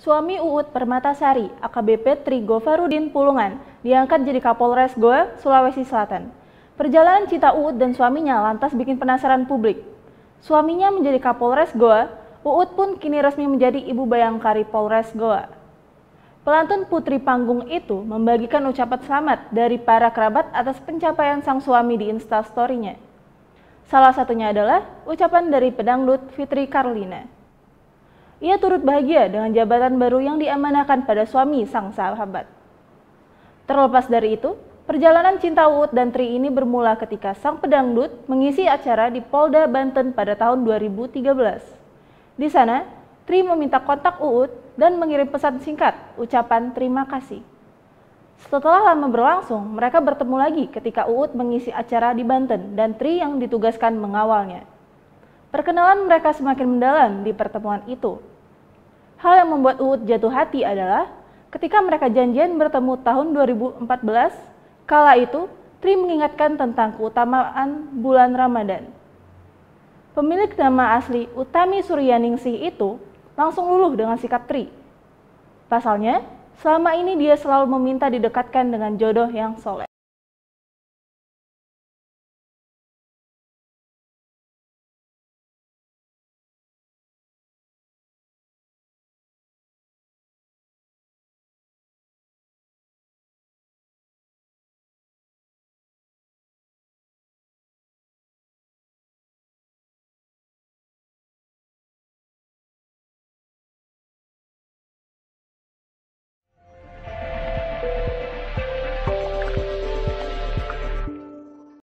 Suami Uut Permatasari, AKBP Tri Gofarudin Pulungan, diangkat jadi Kapolres Goa, Sulawesi Selatan. Perjalanan cita Uut dan suaminya lantas bikin penasaran publik. Suaminya menjadi Kapolres Goa, Uut pun kini resmi menjadi Ibu Bayangkari Polres Goa. Pelantun Putri Panggung itu membagikan ucapan selamat dari para kerabat atas pencapaian sang suami di instastorynya. Salah satunya adalah ucapan dari pedangdut Fitri Karlina. Ia turut bahagia dengan jabatan baru yang diamanahkan pada suami sang sahabat. Terlepas dari itu, perjalanan cinta Uut dan Tri ini bermula ketika sang pedangdut mengisi acara di Polda Banten pada tahun 2013. Di sana, Tri meminta kontak Uut dan mengirim pesan singkat ucapan terima kasih. Setelah lama berlangsung, mereka bertemu lagi ketika Uut mengisi acara di Banten dan Tri yang ditugaskan mengawalnya. Perkenalan mereka semakin mendalam di pertemuan itu. Hal yang membuat Uut jatuh hati adalah ketika mereka janjian bertemu tahun 2014, kala itu Tri mengingatkan tentang keutamaan bulan Ramadan. Pemilik nama asli Utami Suryaningsih itu langsung luluh dengan sikap Tri. Pasalnya, selama ini dia selalu meminta didekatkan dengan jodoh yang soleh.